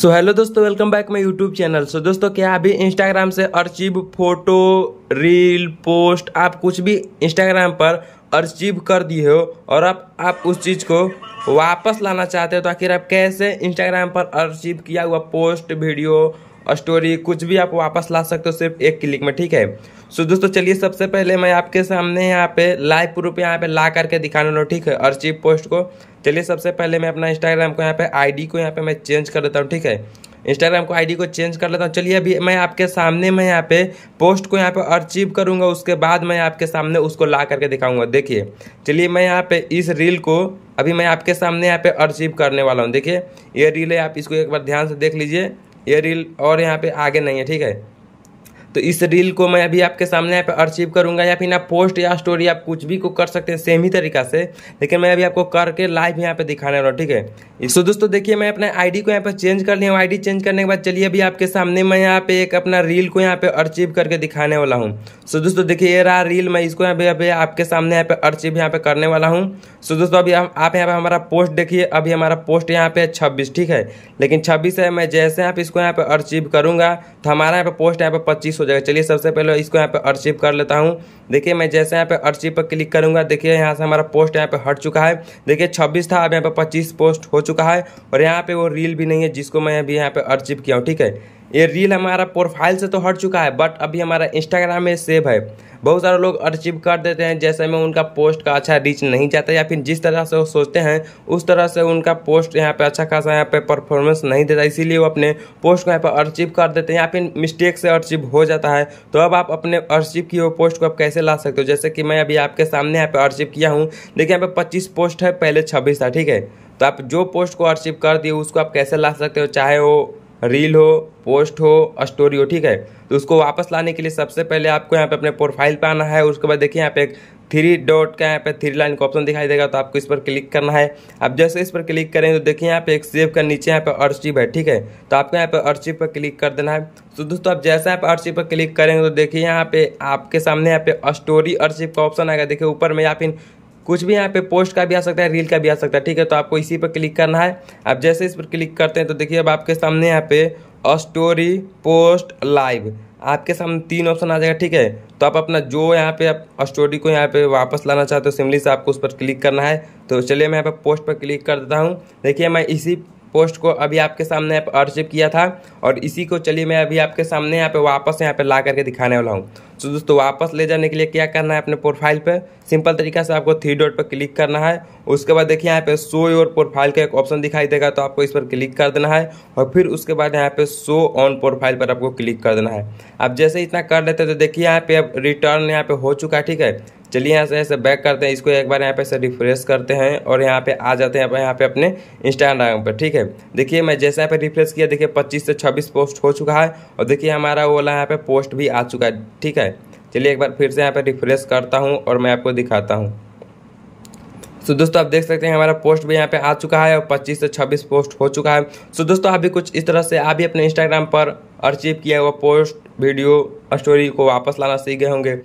सो hello दोस्तों welcome back my YouTube channel so दोस्तों क्या अभी इंस्टाग्राम से अर्चिव फोटो रील पोस्ट आप कुछ भी इंस्टाग्राम पर अर्चिव कर दिए हो और आप आप उस चीज़ को वापस लाना चाहते हो तो आखिर आप कैसे इंस्टाग्राम पर अर्चिव किया हुआ पोस्ट वीडियो स्टोरी कुछ भी आप वापस ला सकते हो सिर्फ एक क्लिक में ठीक है सो दोस्तों चलिए सबसे पहले मैं आपके सामने यहाँ पे लाइव प्रूफ यहाँ पे ला करके दिखाने लूँ ठीक है अर्चिव पोस्ट को चलिए सबसे पहले मैं अपना इंस्टाग्राम को यहाँ पे आईडी को यहाँ पे मैं चेंज कर देता हूँ ठीक है इंस्टाग्राम को आईडी को चेंज कर लेता हूँ चलिए अभी मैं आपके सामने मैं यहाँ पे पोस्ट को यहाँ पे अचीव करूँगा उसके बाद मैं आपके सामने उसको ला करके दिखाऊंगा देखिए चलिए मैं यहाँ पे इस रील को अभी मैं आपके सामने यहाँ पे अचीव करने वाला हूँ देखिए ये रील है आप इसको एक बार ध्यान से देख लीजिए ये रील और यहाँ पे आगे नहीं है ठीक है तो इस रील को मैं अभी आपके सामने यहाँ पे अचीव करूँगा या फिर ना पोस्ट या स्टोरी आप कुछ भी को कर सकते हैं सेम ही तरीका से लेकिन मैं अभी आपको करके लाइव यहाँ पे दिखाने वाला ठीक है सो दोस्तों देखिए मैं अपने आईडी को यहाँ पे चेंज कर लिया हूँ आईडी चेंज करने के बाद चलिए अभी आपके सामने मैं यहाँ पे एक अपना रील को यहाँ पे अचीव करके दिखाने वाला हूँ सो दोस्तों देखिए ये रहा रील मैं इसको यहाँ पे अभी आपके सामने यहाँ पे अचीव यहाँ पे करने वाला हूँ सो दोस्तों अभी आप यहाँ पे हमारा पोस्ट देखिए अभी हमारा पोस्ट यहाँ पे छब्बीस ठीक है लेकिन छब्बीस है मैं जैसे आप इसको यहाँ पे अचीव करूँगा तो हमारा यहाँ पे पोस्ट यहाँ पे पच्चीस हो जाएगा चलिए सबसे पहले इसको यहाँ पे अर्चिप कर लेता हूँ देखिए मैं जैसे यहाँ पे अर्चिप पर क्लिक करूँगा देखिए यहाँ से हमारा पोस्ट यहाँ पे हट चुका है देखिए छब्बीस था अब यहाँ पे पच्चीस पोस्ट हो चुका है और यहाँ पे वो रील भी नहीं है जिसको मैं अभी यहाँ पे अर्चिप किया हूँ ठीक है ये रील हमारा प्रोफाइल से तो हट चुका है बट अभी हमारा इंस्टाग्राम में सेव है बहुत सारे लोग अचीव कर देते हैं जैसे में उनका पोस्ट का अच्छा रीच नहीं जाता या फिर जिस तरह से वो सोचते हैं उस तरह से उनका पोस्ट यहाँ पे अच्छा खासा यहाँ पे परफॉर्मेंस नहीं देता इसीलिए वो अपने पोस्ट को यहाँ पर अचीव कर देते हैं या फिर मिस्टेक से अचीव हो जाता है तो अब आप अपने अचीव किए वो पोस्ट को आप कैसे ला सकते हो जैसे कि मैं अभी आपके सामने यहाँ पर अचीव किया हूँ देखिए यहाँ पर पच्चीस पोस्ट है पहले छब्बीस था ठीक है तो आप जो पोस्ट को अचीव कर दिए उसको आप कैसे ला सकते हो चाहे वो रील हो पोस्ट हो स्टोरी हो ठीक है तो उसको वापस लाने के लिए सबसे पहले आपको यहाँ पे अपने प्रोफाइल पे आना है उसके बाद देखिए यहाँ पे एक थ्री डॉट का यहाँ पे थ्री लाइन का ऑप्शन दिखाई देगा तो आपको इस पर क्लिक करना है अब जैसे इस पर क्लिक करें तो देखिए यहाँ पे एक सेव का नीचे यहाँ पे अर्चिव है ठीक है तो आपको यहाँ पे अर्चिव पर क्लिक कर देना है तो दोस्तों आप जैसे यहाँ पे अर्चिव पर क्लिक करेंगे तो देखिए यहाँ पे आपके सामने यहाँ पे स्टोरी अर्चिव का ऑप्शन आएगा देखिए ऊपर में या फिर कुछ भी यहाँ पे पोस्ट का भी आ सकता है रील का भी आ सकता है ठीक है तो आपको इसी पर क्लिक करना है आप जैसे इस पर क्लिक करते हैं तो देखिए अब आपके सामने यहाँ पे स्टोरी पोस्ट लाइव आपके सामने तीन ऑप्शन आ जाएगा ठीक है तो आप अपना जो यहाँ पे आप स्टोरी को यहाँ पे वापस लाना चाहते हो सिमली से आपको उस पर क्लिक करना है तो चलिए मैं यहाँ पे पोस्ट पर क्लिक कर देता हूँ देखिए मैं इसी पोस्ट को अभी आपके सामने अर्चिव किया था और इसी को चलिए मैं अभी आपके सामने यहाँ पे वापस यहाँ पे ला करके दिखाने वाला हूँ तो दोस्तों वापस ले जाने के लिए क्या करना है अपने प्रोफाइल पे सिंपल तरीका से आपको थ्री डॉट पर क्लिक करना है उसके बाद देखिए यहाँ पे शो योर प्रोफाइल का एक ऑप्शन दिखाई देगा तो आपको इस पर क्लिक कर देना है और फिर उसके बाद यहाँ पे शो ऑन प्रोफाइल पर आपको क्लिक कर देना है आप जैसे इतना कर लेते हैं तो देखिए यहाँ पे अब रिटर्न यहाँ पे हो चुका है ठीक है चलिए यहाँ से ऐसे बैक करते हैं इसको एक बार यहाँ पे से रिफ्रेश करते हैं और यहाँ पे आ जाते हैं यहाँ पे अपने इंस्टाग्राम पर ठीक है देखिए मैं जैसे यहाँ पे रिफ्रेश किया देखिए 25 से 26 पोस्ट हो चुका है और देखिए हमारा वो वाला यहाँ पे पोस्ट भी आ चुका है ठीक है चलिए एक बार फिर से यहाँ पर रिफ्रेश करता हूँ और मैं आपको दिखाता हूँ सो so, दोस्तों आप देख सकते हैं हमारा पोस्ट भी यहाँ पे आ चुका है और 25 से 26 पोस्ट हो चुका है सो so, दोस्तों आप भी कुछ इस तरह से आप भी अपने इंस्टाग्राम पर अर्चीव किया हुआ पोस्ट वीडियो स्टोरी को वापस लाना सीख गए होंगे